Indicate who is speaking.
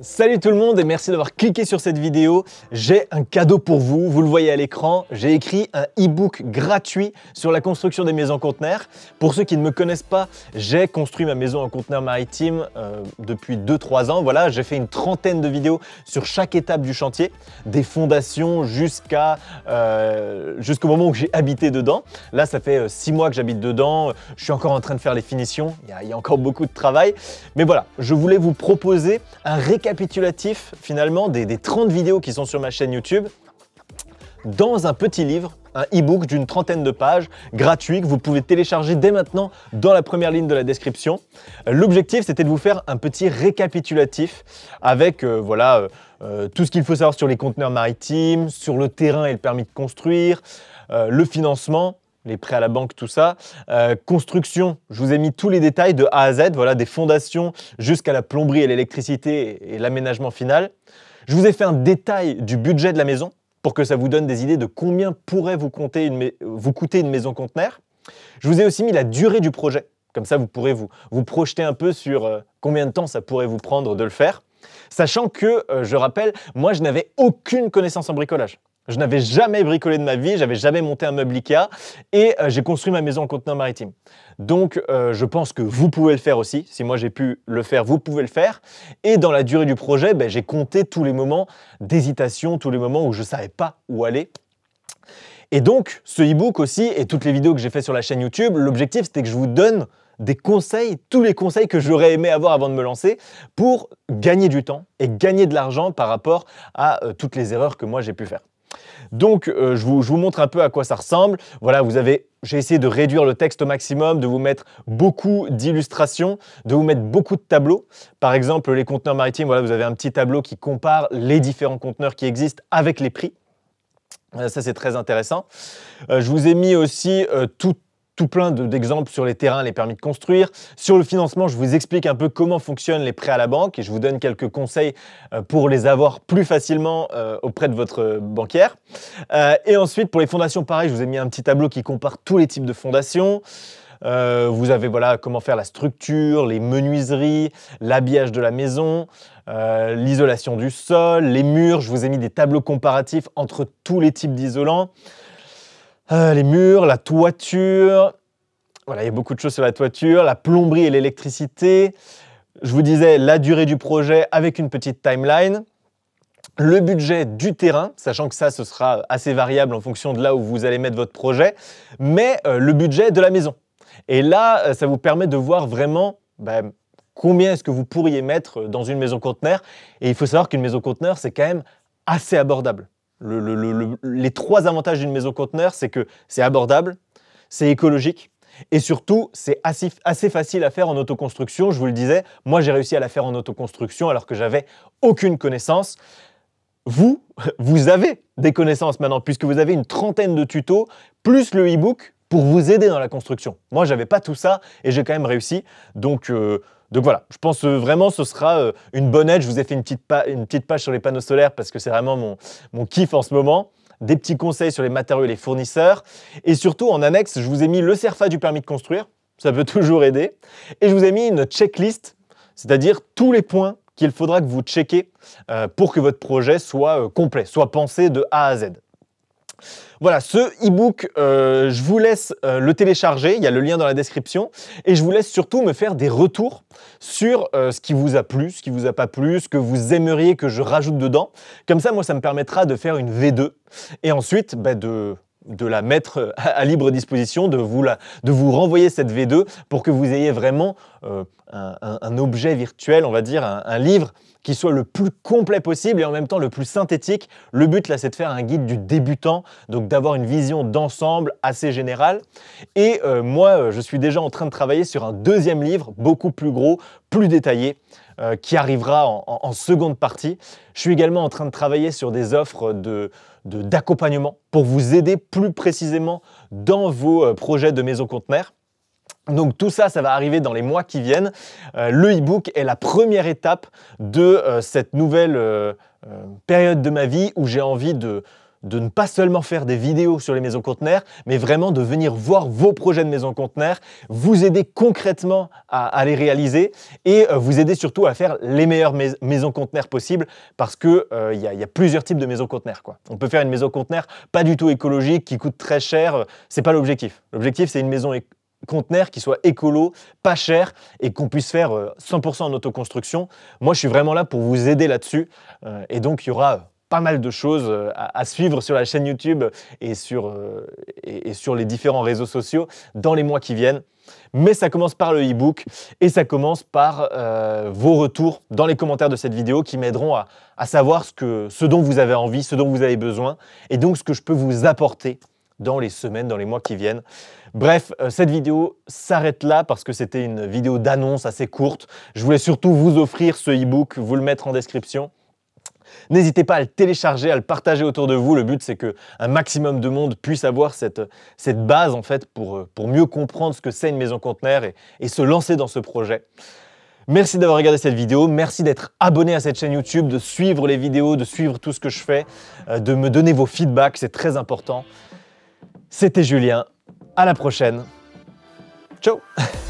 Speaker 1: Salut tout le monde et merci d'avoir cliqué sur cette vidéo. J'ai un cadeau pour vous, vous le voyez à l'écran. J'ai écrit un e-book gratuit sur la construction des maisons en conteneur. Pour ceux qui ne me connaissent pas, j'ai construit ma maison en conteneur maritime euh, depuis 2-3 ans. Voilà, j'ai fait une trentaine de vidéos sur chaque étape du chantier, des fondations euh, jusqu'au moment où j'ai habité dedans. Là, ça fait 6 euh, mois que j'habite dedans. Je suis encore en train de faire les finitions. Il y, a, encore beaucoup de travail. Mais voilà, je voulais vous proposer un récap récapitulatif finalement des, 30 vidéos qui sont sur ma chaîne YouTube dans un petit livre un e-book d'une trentaine de pages gratuit que vous pouvez télécharger dès maintenant dans la première ligne de la description. L'objectif, c'était de vous faire un petit récapitulatif avec euh, voilà euh, euh, tout ce qu'il faut savoir sur les conteneurs maritimes, sur le terrain et le permis de construire, le financement les prêts à la banque, tout ça. Euh, construction, je vous ai mis tous les détails de A à Z, voilà, des fondations jusqu'à la plomberie et l'électricité et l'aménagement final. Je vous ai fait un détail du budget de la maison pour que ça vous donne des idées de combien pourrait vous, coûter une maison conteneur. Je vous ai aussi mis la durée du projet, comme ça vous pourrez vous, projeter un peu sur euh, combien de temps ça pourrait vous prendre de le faire. Sachant que, euh, je rappelle, moi je n'avais aucune connaissance en bricolage. Je n'avais jamais bricolé de ma vie, j'avais jamais monté un meuble Ikea et euh, j'ai construit ma maison en conteneur maritime. Donc euh, je pense que vous pouvez le faire aussi. Si moi j'ai pu le faire, vous pouvez le faire. Et dans la durée du projet, ben, j'ai compté tous les moments d'hésitation, tous les moments où je ne savais pas où aller. Et donc ce e-book aussi et toutes les vidéos que j'ai fait sur la chaîne YouTube, l'objectif c'était que je vous donne des conseils, tous les conseils que j'aurais aimé avoir avant de me lancer pour gagner du temps et gagner de l'argent par rapport à euh, toutes les erreurs que moi j'ai pu faire. Donc, euh, je, vous, montre un peu à quoi ça ressemble. Voilà, vous avez, j'ai essayé de réduire le texte au maximum, de vous mettre beaucoup d'illustrations, de vous mettre beaucoup de tableaux. Par exemple, les conteneurs maritimes, voilà, vous avez un petit tableau qui compare les différents conteneurs qui existent avec les prix. Euh, ça, c'est très intéressant. Euh, je vous ai mis aussi tout, tout plein d'exemples sur les terrains, les permis de construire. Sur le financement, je vous explique un peu comment fonctionnent les prêts à la banque et je vous donne quelques conseils euh, pour les avoir plus facilement euh, auprès de votre euh, banquière. et ensuite, pour les fondations, pareil, je vous ai mis un petit tableau qui compare tous les types de fondations. vous avez voilà comment faire la structure, les menuiseries, l'habillage de la maison, l'isolation du sol, les murs. Je vous ai mis des tableaux comparatifs entre tous les types d'isolants. Ah, les murs, la toiture. il y a beaucoup de choses sur la toiture, la plomberie et l'électricité. Je vous disais la durée du projet avec une petite timeline. Le budget du terrain, sachant que ça, ce sera assez variable en fonction de là où vous allez mettre votre projet, mais euh, le budget de la maison. Et là, euh, ça vous permet de voir vraiment ben, combien est-ce que vous pourriez mettre euh, dans une maison conteneur. Et il faut savoir qu'une maison conteneur, c'est quand même assez abordable les trois avantages d'une maison conteneur, c'est que c'est abordable, c'est écologique et surtout, c'est assez, assez, facile à faire en autoconstruction. Je vous le disais, moi j'ai réussi à la faire en autoconstruction alors que j'avais aucune connaissance. Vous, vous avez des connaissances maintenant, puisque vous avez une trentaine de tutos, plus le e-book pour vous aider dans la construction. Moi, j'avais pas tout ça et j'ai quand même réussi. Donc, euh, donc voilà, je pense euh, vraiment ce sera euh, une bonne aide. Je vous ai fait une petite, page sur les panneaux solaires parce que c'est vraiment mon, mon kiff en ce moment des petits conseils sur les matériaux et les fournisseurs. Et surtout, en annexe, je vous ai mis le CERFA du permis de construire, ça peut toujours aider. Et je vous ai mis une checklist, c'est-à-dire tous les points qu'il faudra que vous checkez pour que votre projet soit complet, soit pensé de A à Z. Voilà, ce e-book, euh, je vous laisse euh, le télécharger, il y a le lien dans la description, et je vous laisse surtout me faire des retours sur euh, ce qui vous a plu, ce qui vous a pas plu, ce que vous aimeriez que je rajoute dedans. Comme ça, moi, ça me permettra de faire une V2, et ensuite, bah, de de la mettre à, libre disposition, de vous, renvoyer cette V2 pour que vous ayez vraiment euh, un, objet virtuel, on va dire, un, livre qui soit le plus complet possible et en même temps le plus synthétique. Le but là, c'est de faire un guide du débutant, donc d'avoir une vision d'ensemble assez générale. Et euh, moi, euh, je suis déjà en train de travailler sur un deuxième livre, beaucoup plus gros, plus détaillé, qui arrivera en, seconde partie. Je suis également en train de travailler sur des offres de d'accompagnement pour vous aider plus précisément dans vos euh, projets de maison conteneur. Donc tout ça, ça va arriver dans les mois qui viennent. Euh, le e-book est la première étape de euh, cette nouvelle période de ma vie où j'ai envie de, de ne pas seulement faire des vidéos sur les maisons conteneurs, mais vraiment de venir voir vos projets de maisons conteneurs, vous aider concrètement à, les réaliser et euh, vous aider surtout à faire les meilleures maisons conteneurs possibles parce que euh, y, a plusieurs types de maisons conteneurs. Quoi. On peut faire une maison conteneur pas du tout écologique qui coûte très cher, euh, Ce n'est pas l'objectif. L'objectif c'est une maison conteneur qui soit écolo, pas cher et qu'on puisse faire 100% en autoconstruction. Moi, je suis vraiment là pour vous aider là-dessus. Et donc, il y aura pas mal de choses euh, à, suivre sur la chaîne YouTube et sur, euh, et, sur les différents réseaux sociaux dans les mois qui viennent. Mais ça commence par le e-book et ça commence par euh, vos retours dans les commentaires de cette vidéo qui m'aideront à, savoir ce, que, ce dont vous avez envie, ce dont vous avez besoin et donc ce que je peux vous apporter dans les semaines, dans les mois qui viennent. Bref, cette vidéo s'arrête là parce que c'était une vidéo d'annonce assez courte. Je voulais surtout vous offrir ce e-book, vous le mettre en description. N'hésitez pas à le télécharger, à le partager autour de vous. Le but, c'est qu'un maximum de monde puisse avoir cette, base en fait euh, pour, mieux comprendre ce que c'est une maison conteneur et, et se lancer dans ce projet. Merci d'avoir regardé cette vidéo, merci d'être abonné à cette chaîne YouTube, de suivre les vidéos, de suivre tout ce que je fais, euh, de me donner vos feedbacks, c'est très important. C'était Julien, à la prochaine. Ciao